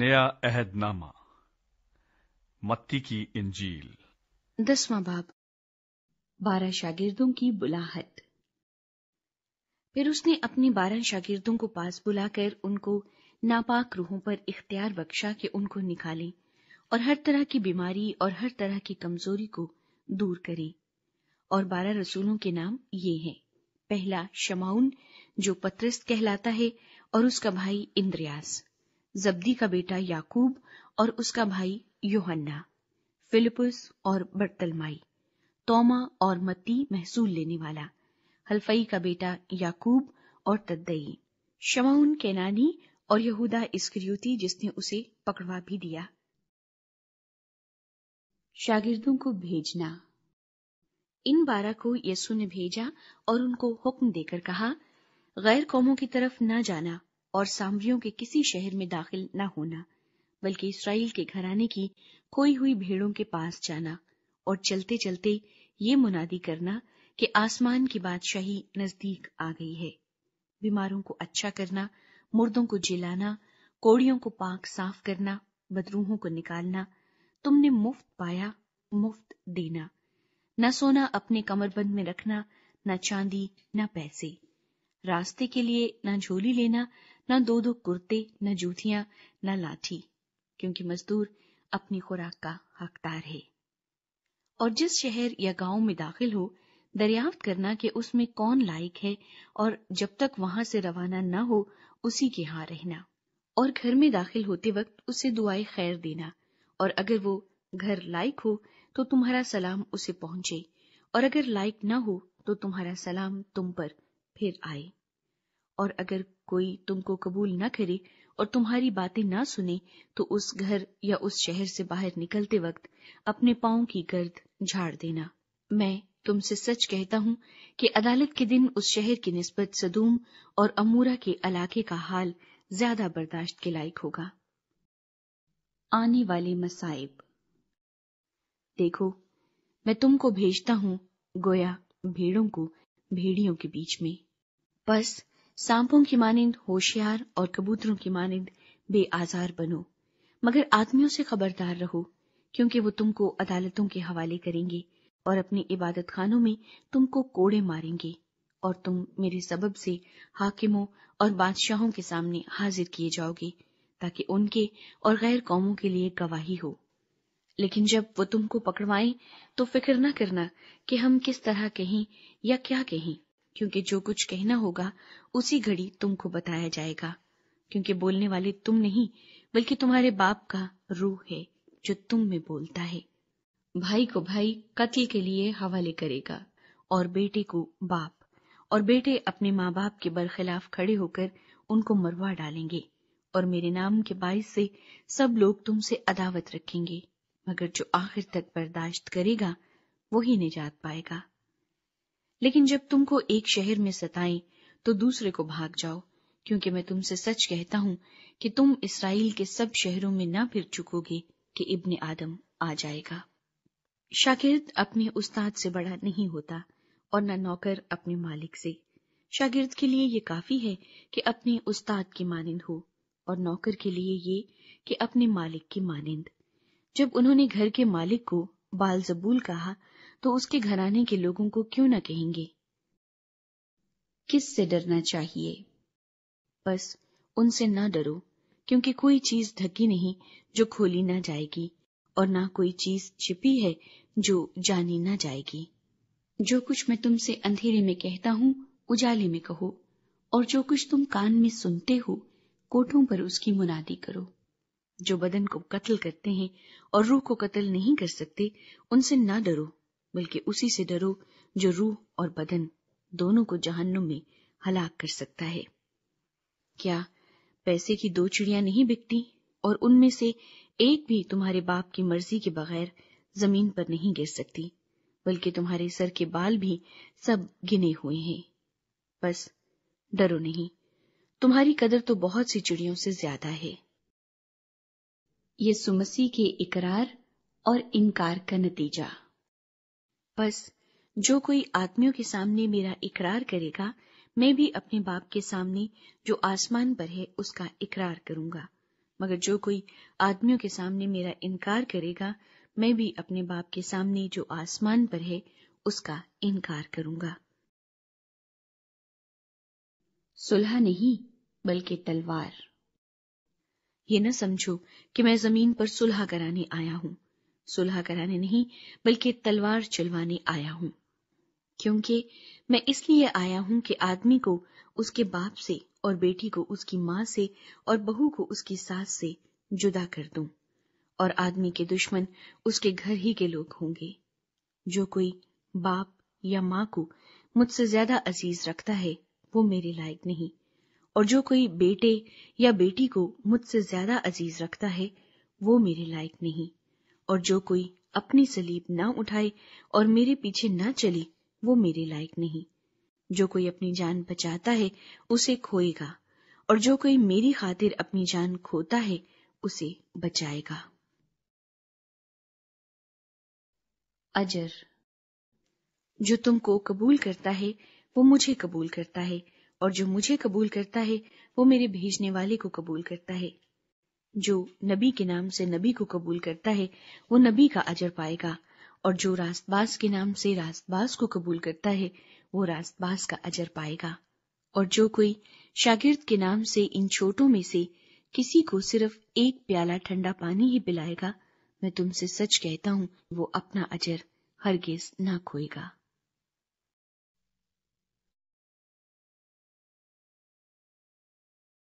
नया अहदनामा मत्ती की इंजील दसवां बाब बारह शागिर्दों की बुलाहट फिर उसने अपने बारह शागिर्दों को पास बुलाकर उनको नापाक रूहों पर इख्तियार बख्शा के उनको निकालें और हर तरह की बीमारी और हर तरह की कमजोरी को दूर करें और बारह रसूलों के नाम ये हैं पहला शमाउन जो पत्रस्त कहलाता है और उसका भाई इंद्रियास जब्दी का बेटा याकूब और उसका भाई योहन्ना फिलिपस और बर्तलमाई तोमा और मत्ती महसूल लेने वाला हल्फई का बेटा याकूब और तद्दई शमाउन केनानी और यहूदा इस्करियोती जिसने उसे पकड़वा भी दिया शागिर्दों को भेजना इन बारह को यसु ने भेजा और उनको हुक्म देकर कहा गैर कौमों की तरफ न जाना और सामरियों के किसी शहर में दाखिल न होना बल्कि इसराइल के घराने की खोई हुई भेड़ों के पास जाना और चलते चलते ये मुनादी करना कि आसमान की बादशाही नजदीक आ गई है बीमारों को अच्छा करना मुर्दों को जिलाना कोड़ियों को पाक साफ करना बदरूहों को निकालना तुमने मुफ्त पाया मुफ्त देना न सोना अपने कमरबंद में रखना न चांदी न पैसे रास्ते के लिए न झोली लेना न दो दो कुर्ते न जूतिया न लाठी क्योंकि मजदूर अपनी खुराक का हकदार है और जिस शहर या गांव में दाखिल हो दरियाफ्त करना कि उसमें कौन लायक है और जब तक वहां से रवाना न हो उसी के यहाँ रहना और घर में दाखिल होते वक्त उसे दुआए खैर देना और अगर वो घर लायक हो तो तुम्हारा सलाम उसे पहुंचे और अगर लायक न हो तो तुम्हारा सलाम तुम पर फिर आए और अगर कोई तुमको कबूल न करे और तुम्हारी बातें ना सुने तो उस घर या उस शहर से बाहर निकलते वक्त अपने पाओ की गर्द झाड़ देना मैं तुमसे सच कहता हूँ कि अदालत के दिन उस शहर की निस्बत सदूम और अमूरा के इलाके का हाल ज्यादा बर्दाश्त के लायक होगा आने वाले मसाइब देखो मैं तुमको भेजता हूँ गोया भेड़ों को भेड़ियों के बीच में बस सांपों की मानिंद होशियार और कबूतरों की मानिंद बे आजार बनो मगर आदमियों से खबरदार रहो क्योंकि वो तुमको अदालतों के हवाले करेंगे और अपने इबादत खानों में तुमको कोड़े मारेंगे और तुम मेरे सबब से हाकिमों और बादशाहों के सामने हाजिर किए जाओगे ताकि उनके और गैर कौमों के लिए गवाही हो लेकिन जब वो तुमको पकड़वाएं तो फिक्र न करना कि हम किस तरह कहें या क्या कहें क्योंकि जो कुछ कहना होगा उसी घड़ी तुमको बताया जाएगा क्योंकि बोलने वाले तुम नहीं बल्कि तुम्हारे बाप का रूह है जो तुम में बोलता है भाई को भाई कत्ल के लिए हवाले करेगा और बेटे को बाप और बेटे अपने माँ बाप के बरखिलाफ खड़े होकर उनको मरवा डालेंगे और मेरे नाम के बायस से सब लोग तुमसे अदावत रखेंगे मगर जो आखिर तक बर्दाश्त करेगा वही निजात पाएगा लेकिन जब तुमको एक शहर में सताएं तो दूसरे को भाग जाओ क्योंकि मैं तुमसे सच कहता हूं कि तुम इसराइल के सब शहरों में न फिर चुकोगे कि इब्ने आदम आ जाएगा शागिर्द अपने उस्ताद से बड़ा नहीं होता और न नौकर अपने मालिक से शागिर्द के लिए ये काफी है कि अपने उस्ताद की मानिंद हो और नौकर के लिए ये कि अपने मालिक की मानिंद जब उन्होंने घर के मालिक को बाल जबूल कहा तो उसके घराने के लोगों को क्यों न कहेंगे किस से डरना चाहिए बस उनसे ना डरो क्योंकि कोई चीज ढकी नहीं जो खोली ना जाएगी और ना कोई चीज छिपी है जो जानी ना जाएगी जो कुछ मैं तुमसे अंधेरे में कहता हूं उजाले में कहो और जो कुछ तुम कान में सुनते हो कोठों पर उसकी मुनादी करो जो बदन को कत्ल करते हैं और रूह को कत्ल नहीं कर सकते उनसे ना डरो बल्कि उसी से डरो जो रूह और बदन दोनों को जहन्नुम में हलाक कर सकता है क्या पैसे की दो चिड़िया नहीं बिकती और उनमें से एक भी तुम्हारे बाप की मर्जी के बगैर जमीन पर नहीं गिर सकती बल्कि तुम्हारे सर के बाल भी सब गिने हुए हैं बस डरो नहीं तुम्हारी कदर तो बहुत सी चिड़ियों से ज्यादा है ये सुमसी के इकरार और इनकार का नतीजा बस जो कोई आदमियों के सामने मेरा इकरार करेगा मैं भी अपने बाप के सामने जो आसमान पर है उसका इकरार करूंगा मगर जो कोई आदमियों के सामने मेरा इनकार करेगा मैं भी अपने बाप के सामने जो आसमान पर है उसका इनकार करूंगा सुलह नहीं बल्कि तलवार ये न समझो कि मैं जमीन पर सुलह कराने आया हूं सुलह कराने नहीं बल्कि तलवार चलवाने आया हूं क्योंकि मैं इसलिए आया हूं कि आदमी को उसके बाप से और बेटी को उसकी माँ से और बहू को उसकी सास से जुदा कर दूं और आदमी के दुश्मन उसके घर ही के लोग होंगे जो कोई बाप या माँ को मुझसे ज्यादा अजीज रखता है वो मेरे लायक नहीं और जो कोई बेटे या बेटी को मुझसे ज्यादा अजीज रखता है वो मेरे लायक नहीं और जो कोई अपनी सलीब ना उठाए और मेरे पीछे ना चले वो मेरे लायक नहीं जो कोई अपनी जान बचाता है उसे खोएगा और जो कोई मेरी खातिर अपनी जान खोता है उसे बचाएगा अजर जो तुमको कबूल करता है वो मुझे कबूल करता है और जो मुझे कबूल करता है वो मेरे भेजने वाले को कबूल करता है जो नबी के नाम से नबी को कबूल करता है वो नबी का अजर पाएगा और जो रास्तबास के नाम से रास्तबास को कबूल करता है वो रास्तबास का अजर पाएगा और जो कोई शागिर्द के नाम से इन छोटों में से किसी को सिर्फ एक प्याला ठंडा पानी ही पिलाएगा मैं तुमसे सच कहता हूँ वो अपना अजर हरगिज ना खोएगा